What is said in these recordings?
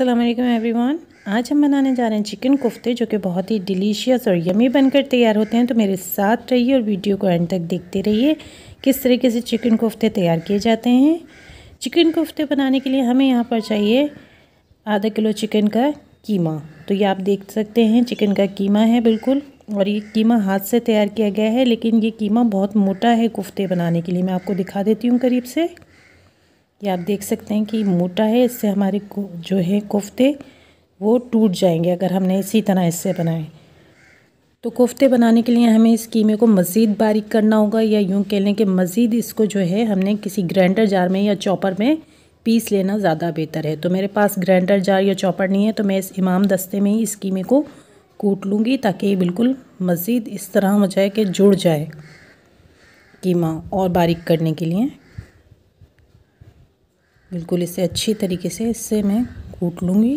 अल्लाम एवरीवन आज हम बनाने जा रहे हैं चिकन कोफ्ते जो कि बहुत ही डिलीशियस और यमी बनकर तैयार होते हैं तो मेरे साथ रहिए और वीडियो को एंड तक देखते रहिए किस तरीके से चिकन कोफ्ते तैयार किए जाते हैं चिकन कोफ्ते बनाने के लिए हमें यहाँ पर चाहिए आधा किलो चिकन का कीमा तो ये आप देख सकते हैं चिकन का कीमा है बिल्कुल और ये कीमा हाथ से तैयार किया गया है लेकिन ये कीमा बहुत मोटा है कोफ्ते बनाने के लिए मैं आपको दिखा देती हूँ करीब से ये आप देख सकते हैं कि मोटा है इससे हमारे जो है कोफ्ते वो टूट जाएंगे अगर हमने इसी तरह इससे बनाए तो कोफ्ते बनाने के लिए हमें इस कीमे को मज़ीद बारीक करना होगा या यूँ कह लें कि मज़ीद इसको जो है हमने किसी ग्राइंडर जार में या चॉपर में पीस लेना ज़्यादा बेहतर है तो मेरे पास ग्राइंडर जार या चॉपर नहीं है तो मैं इस इमाम दस्ते में ही इस कीमे को कूट लूँगी ताकि ये बिल्कुल मज़ीद इस तरह हो जाए कि जुड़ जाए कीमा और बारीक करने के लिए बिल्कुल इसे अच्छी तरीके से इससे मैं कूट लूँगी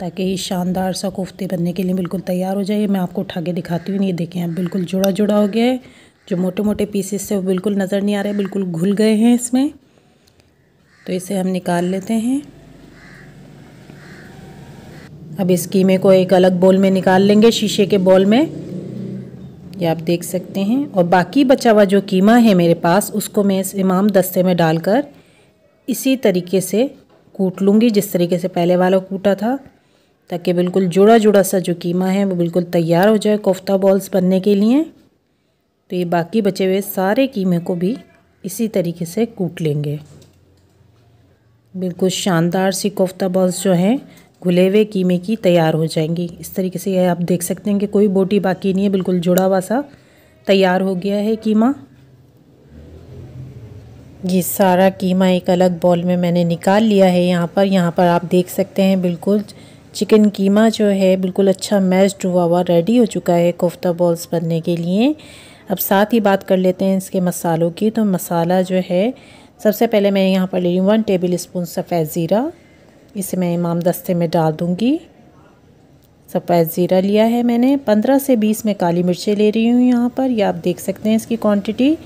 ताकि ये शानदार सा कोफ्ते बनने के लिए बिल्कुल तैयार हो जाए मैं आपको उठा के दिखाती हूँ ये देखें आप बिल्कुल जुड़ा जुड़ा हो गया है जो मोटे मोटे पीसेस से वो बिल्कुल नज़र नहीं आ रहे बिल्कुल घुल गए हैं इसमें तो इसे हम निकाल लेते हैं अब इस कीमे को एक अलग बॉल में निकाल लेंगे शीशे के बॉल में ये आप देख सकते हैं और बाकी बचा हुआ जो कीमा है मेरे पास उसको मैं इस इमाम दस्ते में डालकर इसी तरीके से कूट लूँगी जिस तरीके से पहले वाला कूटा था ताकि बिल्कुल जुड़ा जुड़ा सा जो कीमा है वो बिल्कुल तैयार हो जाए कोफ्ता बॉल्स बनने के लिए तो ये बाकी बचे हुए सारे कीमे को भी इसी तरीके से कूट लेंगे बिल्कुल शानदार सी कोफ्ता बॉल्स जो हैं घुले हुए कीमे की तैयार हो जाएंगी इस तरीके से आप देख सकते हैं कि कोई बोटी बाकी नहीं है बिल्कुल जुड़ा हुआ सा तैयार हो गया है कीमा ये सारा कीमा एक अलग बॉल में मैंने निकाल लिया है यहाँ पर यहाँ पर आप देख सकते हैं बिल्कुल चिकन कीमा जो है बिल्कुल अच्छा मैश्ड हुआ हुआ रेडी हो चुका है कोफ्ता बॉल्स बनने के लिए अब साथ ही बात कर लेते हैं इसके मसालों की तो मसाला जो है सबसे पहले मैं यहाँ पर ले रही हूँ वन टेबल स्पून सफ़ेद ज़ीरा इसे मैं इमाम दस्ते में डाल दूँगी सफ़ेद ज़ीरा लिया है मैंने पंद्रह से बीस में काली मिर्चें ले रही हूँ यहाँ पर यह आप देख सकते हैं इसकी क्वान्टिटी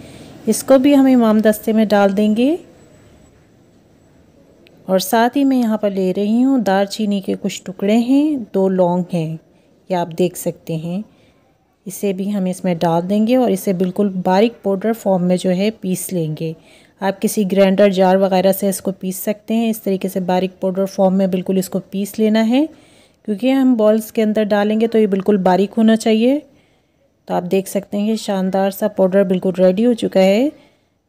इसको भी हम इमाम दस्ते में डाल देंगे और साथ ही मैं यहाँ पर ले रही हूँ दार चीनी के कुछ टुकड़े हैं दो लौंग हैं ये आप देख सकते हैं इसे भी हम इसमें डाल देंगे और इसे बिल्कुल बारीक पाउडर फॉर्म में जो है पीस लेंगे आप किसी ग्राइंडर जार वगैरह से इसको पीस सकते हैं इस तरीके से बारीक पाउडर फॉर्म में बिल्कुल इसको पीस लेना है क्योंकि हम बॉल्स के अंदर डालेंगे तो ये बिल्कुल बारीक होना चाहिए तो आप देख सकते हैं शानदार सा पाउडर बिल्कुल रेडी हो चुका है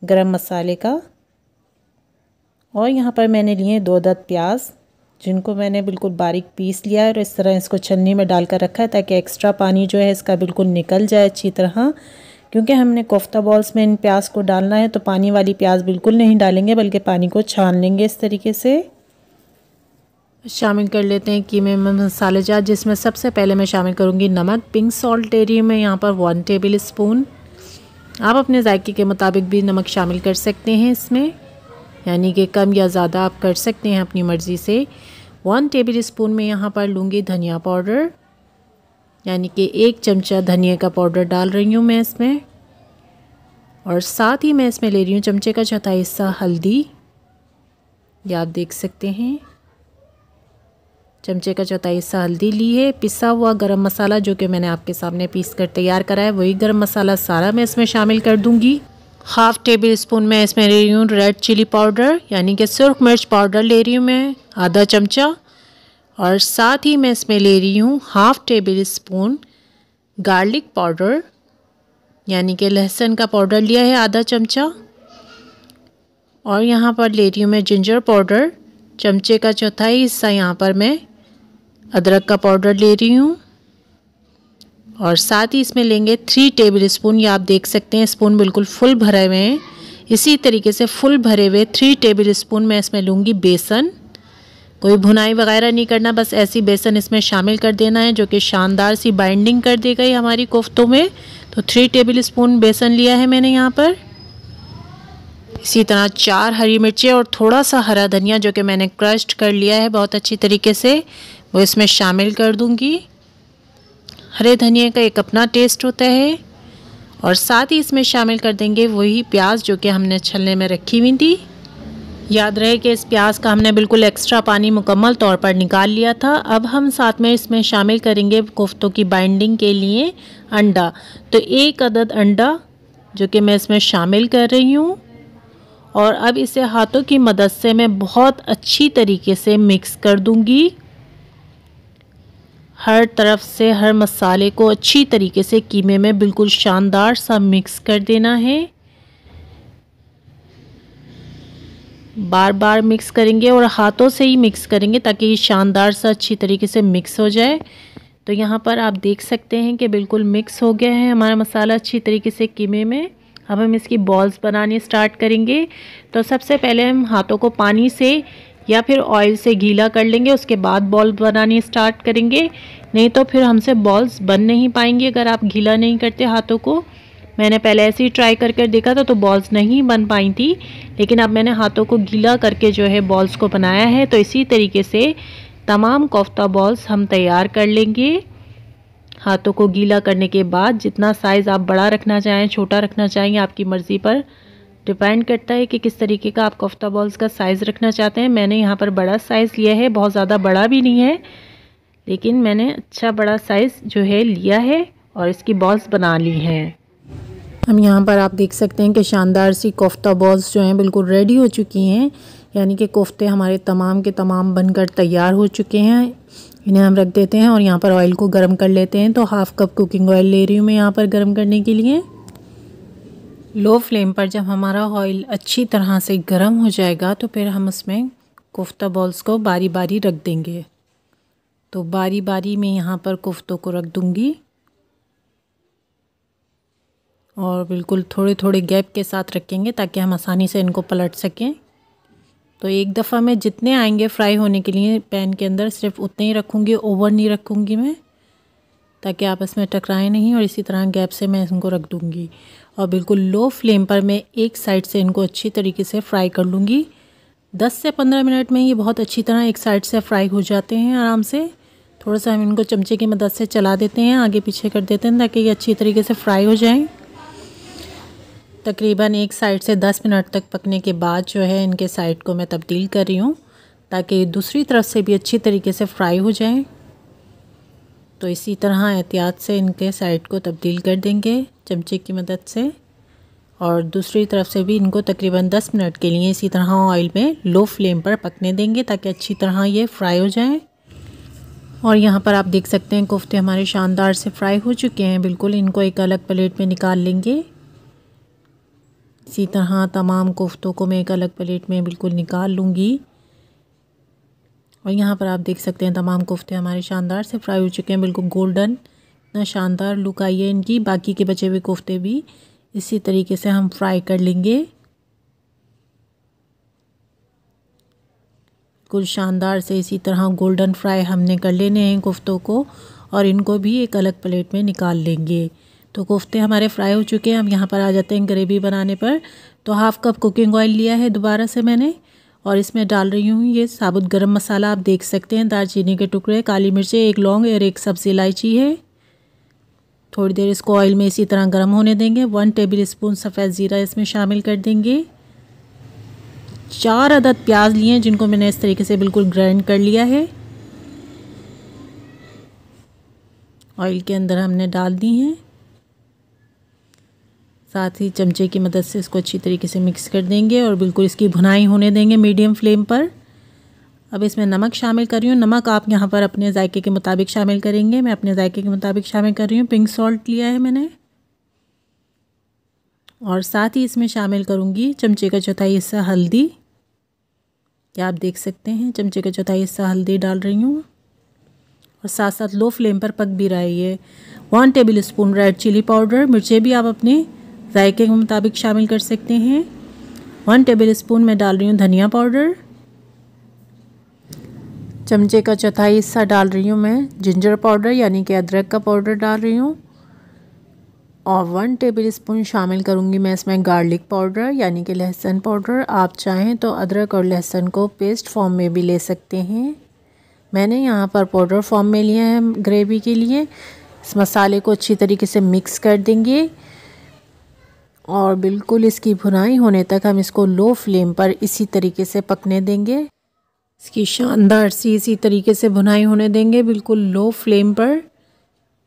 गरम मसाले का और यहाँ पर मैंने लिए दो दद प्याज जिनको मैंने बिल्कुल बारीक पीस लिया है और इस तरह इसको छन्नी में डाल कर रखा है ताकि एक्स्ट्रा पानी जो है इसका बिल्कुल निकल जाए अच्छी तरह क्योंकि हमने कोफ्ता बॉल्स में इन प्याज को डालना है तो पानी वाली प्याज बिल्कुल नहीं डालेंगे बल्कि पानी को छान लेंगे इस तरीके से शामिल कर लेते हैं कीमे में मसाले जार जिसमें सबसे पहले मैं शामिल करूँगी नमक पिंक सॉल्ट डेरी में यहाँ पर वन टेबल स्पून आप अपने जायके के मुताबिक भी नमक शामिल कर सकते हैं इसमें यानी कि कम या ज़्यादा आप कर सकते हैं अपनी मर्ज़ी से वन टेबल स्पून में यहाँ पर लूँगी धनिया पाउडर यानी कि एक चमचा धनिया का पाउडर डाल रही हूँ मैं इसमें और साथ ही मैं इसमें ले रही हूँ चमचे का चौथाई हिस्सा हल्दी या आप देख सकते हैं चमचे का चौथाई हिस्सा हल्दी ली है पिसा हुआ गरम मसाला जो कि मैंने आपके सामने पीस कर तैयार करा है वही गरम मसाला सारा मैं इसमें शामिल कर दूंगी हाफ़ टेबल स्पून मैं इसमें ले रही हूँ रेड चिली पाउडर यानी कि सुरख मिर्च पाउडर ले रही हूँ मैं आधा चमचा और साथ ही मैं इसमें ले रही हूँ half tablespoon garlic powder यानी कि लहसुन का पाउडर लिया है आधा चमचा और यहाँ पर ले रही हूँ मैं जिंजर पाउडर चमचे का चौथाई हिस्सा यहाँ पर मैं अदरक का पाउडर ले रही हूँ और साथ ही इसमें लेंगे थ्री टेबल स्पून या आप देख सकते हैं स्पून बिल्कुल फुल भरे हुए हैं इसी तरीके से फुल भरे हुए थ्री टेबल स्पून मैं इसमें लूँगी बेसन कोई भुनाई वगैरह नहीं करना बस ऐसी बेसन इसमें शामिल कर देना है जो कि शानदार सी बाइंडिंग कर देगा गई हमारी कोफ्तों में तो थ्री टेबल स्पून बेसन लिया है मैंने यहाँ पर इसी तरह चार हरी मिर्चें और थोड़ा सा हरा धनिया जो कि मैंने क्रश्ड कर लिया है बहुत अच्छी तरीके से वो इसमें शामिल कर दूंगी हरे धनिया का एक अपना टेस्ट होता है और साथ ही इसमें शामिल कर देंगे वही प्याज जो कि हमने छलने में रखी हुई थी याद रहे कि इस प्याज का हमने बिल्कुल एक्स्ट्रा पानी मुकम्मल तौर पर निकाल लिया था अब हम साथ में इसमें शामिल करेंगे कोफ्तों की बाइंडिंग के लिए अंडा तो एक अदद अंडा जो कि मैं इसमें शामिल कर रही हूँ और अब इसे हाथों की मदद से मैं बहुत अच्छी तरीके से मिक्स कर दूँगी हर तरफ से हर मसाले को अच्छी तरीके से कीमे में बिल्कुल शानदार सा मिक्स कर देना है बार बार मिक्स करेंगे और हाथों से ही मिक्स करेंगे ताकि ये शानदार सा अच्छी तरीके से मिक्स हो जाए तो यहाँ पर आप देख सकते हैं कि बिल्कुल मिक्स हो गया है हमारा मसाला अच्छी तरीके से कीमे में अब हम इसकी बॉल्स बनाने स्टार्ट करेंगे तो सबसे पहले हम हाथों को पानी से या फिर ऑयल से गीला कर लेंगे उसके बाद बॉल बनानी स्टार्ट करेंगे नहीं तो फिर हमसे बॉल्स बन नहीं पाएंगे अगर आप गीला नहीं करते हाथों को मैंने पहले ऐसे ही ट्राई करके देखा था तो बॉल्स नहीं बन पाई थी लेकिन अब मैंने हाथों को गीला करके जो है बॉल्स को बनाया है तो इसी तरीके से तमाम कोफ्ता बॉल्स हम तैयार कर लेंगे हाथों को गीला करने के बाद जितना साइज़ आप बड़ा रखना चाहें छोटा रखना चाहेंगे आपकी मर्ज़ी पर डिपेंड करता है कि किस तरीके का आप कोफ्ता बॉल्स का साइज़ रखना चाहते हैं मैंने यहाँ पर बड़ा साइज़ लिया है बहुत ज़्यादा बड़ा भी नहीं है लेकिन मैंने अच्छा बड़ा साइज़ जो है लिया है और इसकी बॉल्स बना ली हैं हम यहाँ पर आप देख सकते हैं कि शानदार सी कोफ्ता बॉल्स जो हैं बिल्कुल रेडी हो चुकी हैं यानी कि कोफ्ते हमारे तमाम के तमाम बनकर तैयार हो चुके हैं इन्हें हम रख देते हैं और यहाँ पर ऑयल को गर्म कर लेते हैं तो हाफ़ कप कुकिंग ऑयल ले रही हूँ मैं यहाँ पर गर्म करने के लिए लो फ्लेम पर जब हमारा ऑयल अच्छी तरह से गर्म हो जाएगा तो फिर हम उसमें कोफ्ता बॉल्स को बारी बारी रख देंगे तो बारी बारी मैं यहाँ पर कोफ्तों को रख दूँगी और बिल्कुल थोड़े थोड़े गैप के साथ रखेंगे ताकि हम आसानी से इनको पलट सकें तो एक दफ़ा मैं जितने आएंगे फ्राई होने के लिए पैन के अंदर सिर्फ उतने ही रखूँगी ओवर नहीं रखूँगी मैं ताकि आपस में टकराएं नहीं और इसी तरह गैप से मैं इनको रख दूँगी और बिल्कुल लो फ्लेम पर मैं एक साइड से इनको अच्छी तरीके से फ्राई कर लूँगी दस से पंद्रह मिनट में ये बहुत अच्छी तरह एक साइड से फ्राई हो जाते हैं आराम से थोड़ा सा हम इनको चमचे की मदद से चला देते हैं आगे पीछे कर देते हैं ताकि ये अच्छी तरीके से फ्राई हो जाएं तकरीबन एक साइड से दस मिनट तक पकने के बाद जो है इनके साइड को मैं तब्दील कर रही हूँ ताकि दूसरी तरफ से भी अच्छी तरीके से फ्राई हो जाएँ तो इसी तरह एहतियात से इनके साइड को तब्दील कर देंगे चमचे की मदद से और दूसरी तरफ से भी इनको तकरीबन 10 मिनट के लिए इसी तरह ऑयल में लो फ्लेम पर पकने देंगे ताकि अच्छी तरह ये फ्राई हो जाएं और यहाँ पर आप देख सकते हैं कोफ्ते हमारे शानदार से फ्राई हो चुके हैं बिल्कुल इनको एक अलग प्लेट में निकाल लेंगे इसी तरह तमाम कोफ्तों को मैं एक अलग प्लेट में बिल्कुल निकाल लूँगी और यहाँ पर आप देख सकते हैं तमाम कोफ्ते हमारे शानदार से फ्राई हो चुके हैं बिल्कुल गोल्डन इतना शानदार लुक आई है इनकी बाकी के बचे हुए कोफ्ते भी इसी तरीके से हम फ्राई कर लेंगे बिल्कुल शानदार से इसी तरह गोल्डन फ्राई हमने कर लेने हैं कोफ्तों को और इनको भी एक अलग प्लेट में निकाल लेंगे तो कोफ्ते हमारे फ्राई हो चुके हैं हम यहाँ पर आ जाते हैं ग्रेवी बनाने पर तो हाफ़ कप कुकिंग ऑयल लिया है दोबारा से मैंने और इसमें डाल रही हूँ ये साबुत गरम मसाला आप देख सकते हैं दालचीनी के टुकड़े काली मिर्चें एक लौंग और एक सब्ज़ी इलायची है थोड़ी देर इसको ऑयल में इसी तरह गर्म होने देंगे वन टेबल स्पून सफ़ेद ज़ीरा इसमें शामिल कर देंगे चार अदद प्याज लिए हैं जिनको मैंने इस तरीके से बिल्कुल ग्राइंड कर लिया है ऑयल के अंदर हमने डाल दी हैं साथ ही चमचे की मदद से इसको अच्छी तरीके से मिक्स कर देंगे और बिल्कुल इसकी भुनाई होने देंगे मीडियम फ्लेम पर अब इसमें नमक शामिल कर रही हूँ नमक आप यहाँ पर अपने जायके के मुताबिक शामिल करेंगे मैं अपने जायके के मुताबिक शामिल कर रही हूँ पिंक सॉल्ट लिया है मैंने और साथ ही इसमें शामिल करूँगी चमचे का चौथाई हिस्सा हल्दी क्या आप देख सकते हैं चमचे का चौथाई हिस्सा हल्दी डाल रही हूँ और साथ साथ लो फ्लेम पर पक भी रहा है ये one tablespoon red chilli powder मिर्चें भी आप अपने जायके के मुताबिक शामिल कर सकते हैं वन टेबल स्पून में डाल रही हूँ धनिया पाउडर चमचे का चौथाई हिस्सा डाल रही हूँ मैं जिंजर पाउडर यानी कि अदरक का पाउडर डाल रही हूँ और वन टेबल स्पून शामिल करूँगी मैं इसमें गार्लिक पाउडर यानी कि लहसुन पाउडर आप चाहें तो अदरक और लहसुन को पेस्ट फॉर्म में भी ले सकते हैं मैंने यहाँ पर पाउडर फॉर्म में लिया है ग्रेवी के लिए इस मसाले को अच्छी तरीके से मिक्स कर देंगे और बिल्कुल इसकी भुनाई होने तक हम इसको लो फ्लेम पर इसी तरीके से पकने देंगे इसकी शानदार सी इसी तरीके से भुनाई होने देंगे बिल्कुल लो फ्लेम पर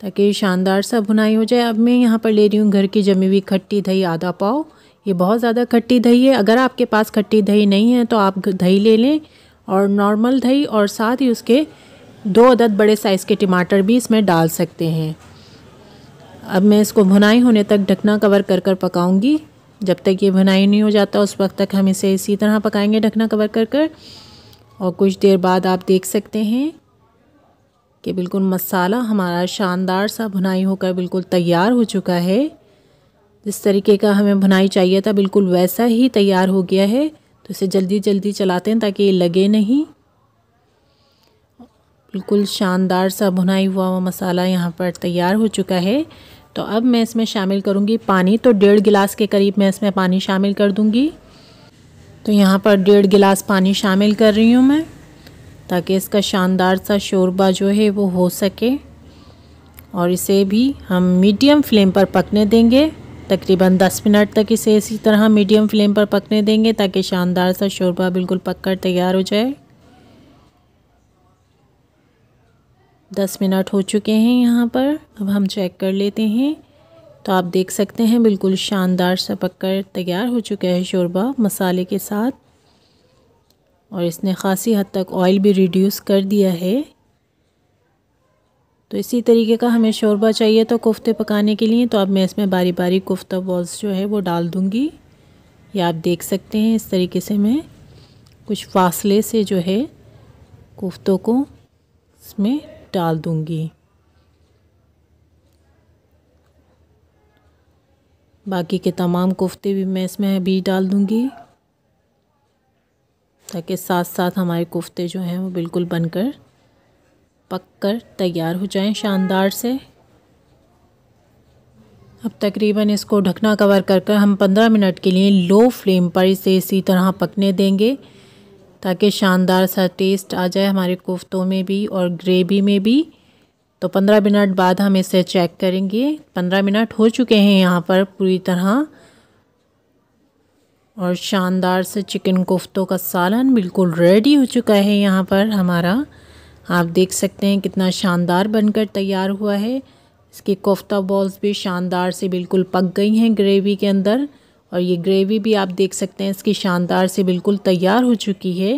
ताकि शानदार सा भुनाई हो जाए अब मैं यहाँ पर ले रही हूँ घर की जमी हुई खट्टी दही आधा पाव ये बहुत ज़्यादा खट्टी दही है अगर आपके पास खट्टी दही नहीं है तो आप दही ले लें और नॉर्मल दही और साथ ही उसके दो अदद बड़े साइज़ के टमाटर भी इसमें डाल सकते हैं अब मैं इसको भुनाई होने तक ढकना कवर कर कर पकाऊंगी जब तक ये भुनाई नहीं हो जाता उस वक्त तक हम इसे इसी तरह पकाएंगे ढकना कवर कर कर और कुछ देर बाद आप देख सकते हैं कि बिल्कुल मसाला हमारा शानदार सा भुनाई होकर बिल्कुल तैयार हो चुका है जिस तरीके का हमें भुनाई चाहिए था बिल्कुल वैसा ही तैयार हो गया है तो इसे जल्दी जल्दी चलाते हैं ताकि ये लगे नहीं बिल्कुल शानदार सा भुनाई हुआ हुआ मसाला यहाँ पर तैयार हो चुका है तो अब मैं इसमें शामिल करूँगी पानी तो डेढ़ गिलास के करीब मैं इसमें पानी शामिल कर दूँगी तो यहाँ पर डेढ़ गिलास पानी शामिल कर रही हूँ मैं ताकि इसका शानदार सा शोरबा जो है वो हो सके और इसे भी हम मीडियम फ्लेम पर पकने देंगे तकरीबन 10 मिनट तक इसे इसी तरह मीडियम फ्लेम पर पकने देंगे ताकि शानदार सा शोरबा बिल्कुल पक कर तैयार हो जाए दस मिनट हो चुके हैं यहाँ पर अब हम चेक कर लेते हैं तो आप देख सकते हैं बिल्कुल शानदार सा पककर तैयार हो चुका है शोरबा मसाले के साथ और इसने ख़ासी हद तक ऑयल भी रिड्यूस कर दिया है तो इसी तरीके का हमें शोरबा चाहिए तो कोफ्ते पकाने के लिए तो अब मैं इसमें बारी बारी कोफ्ता बॉल्स जो है वो डाल दूँगी ये आप देख सकते हैं इस तरीके से मैं कुछ फासले से जो है कोफ्तों को इसमें डाल दूंगी बाकी के तमाम कोफ्ते भी मैं इसमें अभी डाल दूंगी ताकि साथ साथ हमारे कोफ्ते जो हैं वो बिल्कुल बनकर पक कर तैयार हो जाएं शानदार से अब तकरीबन इसको ढकना कवर कर कर हम 15 मिनट के लिए लो फ्लेम पर इसे इसी तरह पकने देंगे ताकि शानदार सा टेस्ट आ जाए हमारे कोफ्तों में भी और ग्रेवी में भी तो पंद्रह मिनट बाद हम इसे चेक करेंगे पंद्रह मिनट हो चुके हैं यहाँ पर पूरी तरह और शानदार से चिकन कोफ्तों का सालन बिल्कुल रेडी हो चुका है यहाँ पर हमारा आप देख सकते हैं कितना शानदार बनकर तैयार हुआ है इसकी कोफ्ता बॉल्स भी शानदार से बिल्कुल पक गई हैं ग्रेवी के अंदर और ये ग्रेवी भी आप देख सकते हैं इसकी शानदार से बिल्कुल तैयार हो चुकी है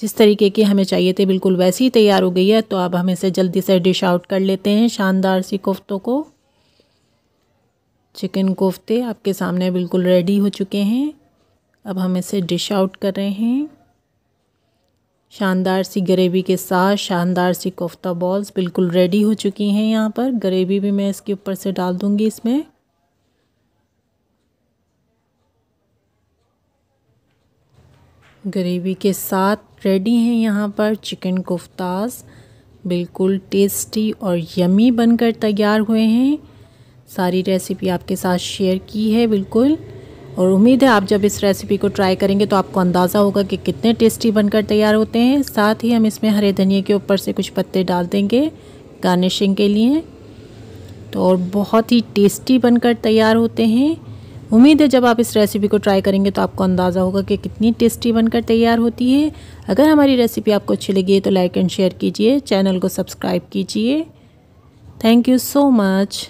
जिस तरीके की हमें चाहिए थे बिल्कुल वैसी ही तैयार हो गई है तो अब हम इसे जल्दी से डिश आउट कर लेते हैं शानदार सी कोफ्तों को चिकन कोफ्ते आपके सामने बिल्कुल रेडी हो चुके हैं अब हम इसे डिश आउट कर रहे हैं शानदार सी ग्रेवी के साथ शानदार सी कोफ्ता बॉल्स बिल्कुल रेडी हो चुकी हैं यहाँ पर ग्रेवी भी मैं इसके ऊपर से डाल दूँगी इसमें ग्रेवी के साथ रेडी हैं यहाँ पर चिकन कोफ्ताज बिल्कुल टेस्टी और यमी बनकर तैयार हुए हैं सारी रेसिपी आपके साथ शेयर की है बिल्कुल और उम्मीद है आप जब इस रेसिपी को ट्राई करेंगे तो आपको अंदाज़ा होगा कि कितने टेस्टी बनकर तैयार होते हैं साथ ही हम इसमें हरे धनिए के ऊपर से कुछ पत्ते डाल देंगे गार्निशिंग के लिए तो और बहुत ही टेस्टी बनकर तैयार होते हैं उम्मीद है जब आप इस रेसिपी को ट्राई करेंगे तो आपको अंदाज़ा होगा कि कितनी टेस्टी बनकर तैयार होती है अगर हमारी रेसिपी आपको अच्छी लगी है तो लाइक एंड शेयर कीजिए चैनल को सब्सक्राइब कीजिए थैंक यू सो मच